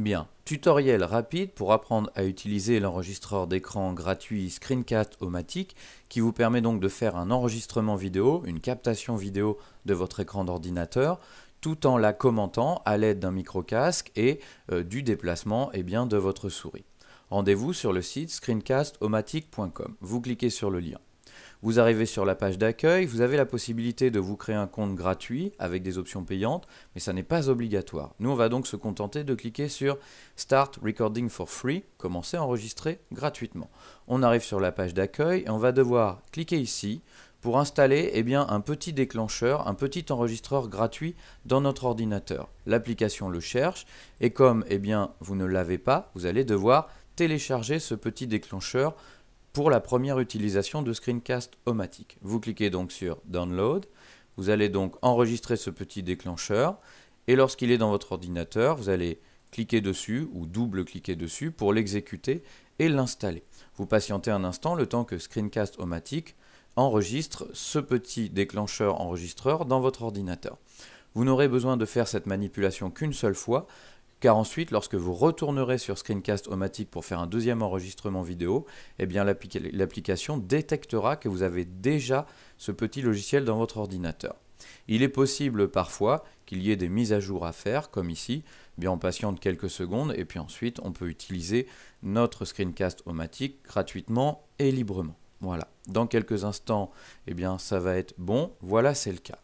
Bien, tutoriel rapide pour apprendre à utiliser l'enregistreur d'écran gratuit Screencast Omatic qui vous permet donc de faire un enregistrement vidéo, une captation vidéo de votre écran d'ordinateur tout en la commentant à l'aide d'un micro-casque et euh, du déplacement eh bien, de votre souris. Rendez-vous sur le site screencastomatic.com. Vous cliquez sur le lien. Vous arrivez sur la page d'accueil, vous avez la possibilité de vous créer un compte gratuit avec des options payantes, mais ça n'est pas obligatoire. Nous, on va donc se contenter de cliquer sur Start Recording for Free, commencer à enregistrer gratuitement. On arrive sur la page d'accueil et on va devoir cliquer ici pour installer eh bien, un petit déclencheur, un petit enregistreur gratuit dans notre ordinateur. L'application le cherche et comme eh bien, vous ne l'avez pas, vous allez devoir télécharger ce petit déclencheur pour la première utilisation de Screencast Omatic. Vous cliquez donc sur Download, vous allez donc enregistrer ce petit déclencheur, et lorsqu'il est dans votre ordinateur, vous allez cliquer dessus ou double-cliquer dessus pour l'exécuter et l'installer. Vous patientez un instant le temps que Screencast Omatic enregistre ce petit déclencheur enregistreur dans votre ordinateur. Vous n'aurez besoin de faire cette manipulation qu'une seule fois, car ensuite, lorsque vous retournerez sur screencast o pour faire un deuxième enregistrement vidéo, eh bien l'application détectera que vous avez déjà ce petit logiciel dans votre ordinateur. Il est possible parfois qu'il y ait des mises à jour à faire, comme ici, eh bien on patiente quelques secondes et puis ensuite on peut utiliser notre screencast automatique gratuitement et librement. Voilà, dans quelques instants, eh bien ça va être bon, voilà c'est le cas.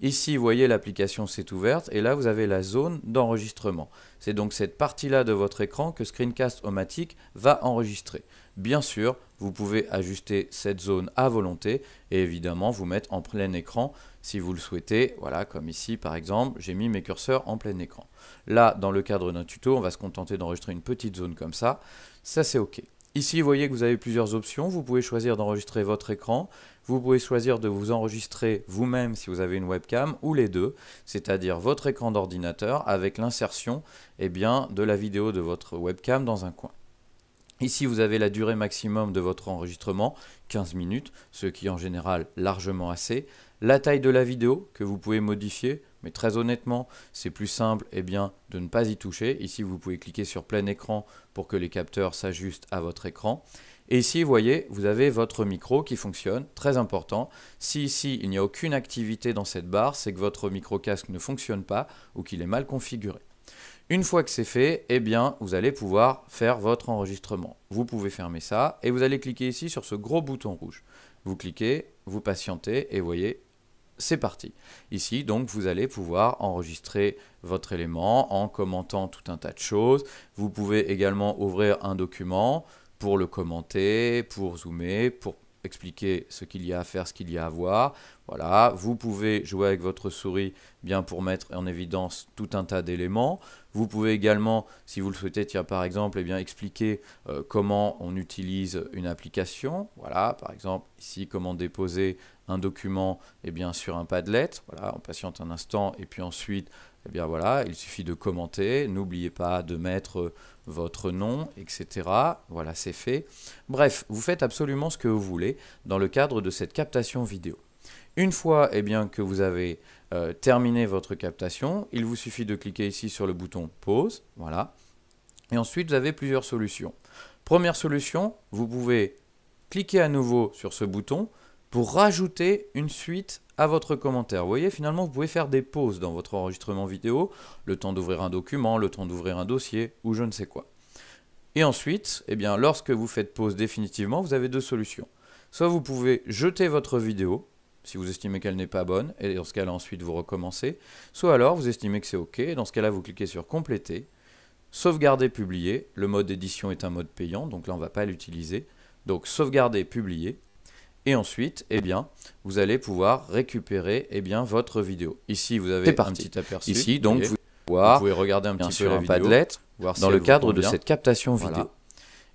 Ici, vous voyez l'application s'est ouverte et là, vous avez la zone d'enregistrement. C'est donc cette partie-là de votre écran que Screencast matic va enregistrer. Bien sûr, vous pouvez ajuster cette zone à volonté et évidemment vous mettre en plein écran si vous le souhaitez. Voilà, comme ici par exemple, j'ai mis mes curseurs en plein écran. Là, dans le cadre d'un tuto, on va se contenter d'enregistrer une petite zone comme ça. Ça, c'est OK. Ici, vous voyez que vous avez plusieurs options. Vous pouvez choisir d'enregistrer votre écran. Vous pouvez choisir de vous enregistrer vous-même si vous avez une webcam ou les deux, c'est-à-dire votre écran d'ordinateur avec l'insertion eh bien, de la vidéo de votre webcam dans un coin. Ici, vous avez la durée maximum de votre enregistrement, 15 minutes, ce qui est en général largement assez. La taille de la vidéo que vous pouvez modifier, mais très honnêtement, c'est plus simple et eh bien, de ne pas y toucher. Ici, vous pouvez cliquer sur plein écran pour que les capteurs s'ajustent à votre écran. Et ici, vous voyez, vous avez votre micro qui fonctionne, très important. Si ici, il n'y a aucune activité dans cette barre, c'est que votre micro-casque ne fonctionne pas ou qu'il est mal configuré. Une fois que c'est fait, eh bien, vous allez pouvoir faire votre enregistrement. Vous pouvez fermer ça et vous allez cliquer ici sur ce gros bouton rouge. Vous cliquez, vous patientez et vous voyez, c'est parti. Ici, donc, vous allez pouvoir enregistrer votre élément en commentant tout un tas de choses. Vous pouvez également ouvrir un document pour le commenter, pour zoomer, pour expliquer ce qu'il y a à faire, ce qu'il y a à voir. Voilà, vous pouvez jouer avec votre souris bien pour mettre en évidence tout un tas d'éléments. Vous pouvez également, si vous le souhaitez, tiens, par exemple, eh bien, expliquer euh, comment on utilise une application. Voilà, par exemple, ici, comment déposer un document eh bien, sur un Padlet. Voilà, on patiente un instant et puis ensuite, eh bien voilà, il suffit de commenter. N'oubliez pas de mettre euh, votre nom, etc. Voilà, c'est fait. Bref, vous faites absolument ce que vous voulez dans le cadre de cette captation vidéo. Une fois eh bien, que vous avez euh, terminé votre captation, il vous suffit de cliquer ici sur le bouton pause, voilà. Et ensuite, vous avez plusieurs solutions. Première solution, vous pouvez cliquer à nouveau sur ce bouton pour rajouter une suite à votre commentaire. Vous voyez, finalement, vous pouvez faire des pauses dans votre enregistrement vidéo, le temps d'ouvrir un document, le temps d'ouvrir un dossier ou je ne sais quoi. Et ensuite, eh bien, lorsque vous faites pause définitivement, vous avez deux solutions. Soit vous pouvez jeter votre vidéo, si vous estimez qu'elle n'est pas bonne, et dans ce cas-là ensuite vous recommencez, soit alors vous estimez que c'est OK, dans ce cas-là vous cliquez sur compléter, sauvegarder, publier, le mode d'édition est un mode payant, donc là on ne va pas l'utiliser, donc sauvegarder, publier, et ensuite, eh bien, vous allez pouvoir récupérer eh bien, votre vidéo. Ici, vous avez un petit aperçu. Ici, donc, vous, pouvez regarder un petit peu la vidéo, de voir dans le cadre de cette captation vidéo.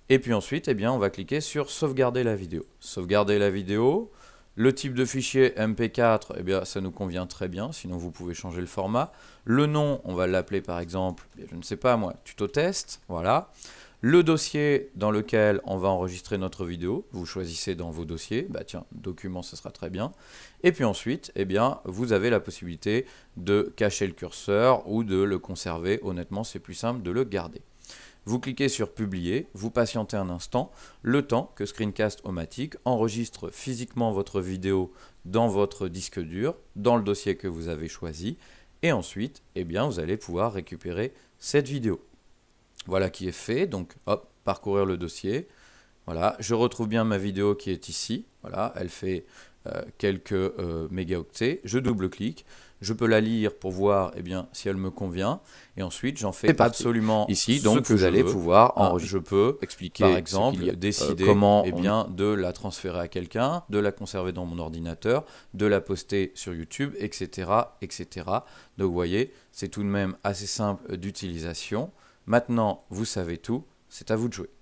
Et puis ensuite, eh bien, on va cliquer sur sauvegarder la vidéo. Sauvegarder la vidéo, le type de fichier MP4, eh bien, ça nous convient très bien, sinon vous pouvez changer le format. Le nom, on va l'appeler par exemple, eh je ne sais pas moi, tuto test, voilà. Le dossier dans lequel on va enregistrer notre vidéo, vous choisissez dans vos dossiers, bah tiens, document, ce sera très bien. Et puis ensuite, eh bien, vous avez la possibilité de cacher le curseur ou de le conserver. Honnêtement, c'est plus simple de le garder. Vous cliquez sur Publier, vous patientez un instant, le temps que Screencast Omatic enregistre physiquement votre vidéo dans votre disque dur, dans le dossier que vous avez choisi, et ensuite, eh bien, vous allez pouvoir récupérer cette vidéo. Voilà qui est fait, donc hop, parcourir le dossier, voilà, je retrouve bien ma vidéo qui est ici. Voilà, elle fait euh, quelques euh, mégaoctets. Je double-clique, je peux la lire pour voir eh bien, si elle me convient. Et ensuite, j'en fais absolument ici. Donc, que vous pouvoir ah, enregistrer. Je peux expliquer, par exemple, euh, décider comment eh bien, de la transférer à quelqu'un, de la conserver dans mon ordinateur, de la poster sur YouTube, etc. etc. Donc, vous voyez, c'est tout de même assez simple d'utilisation. Maintenant, vous savez tout. C'est à vous de jouer.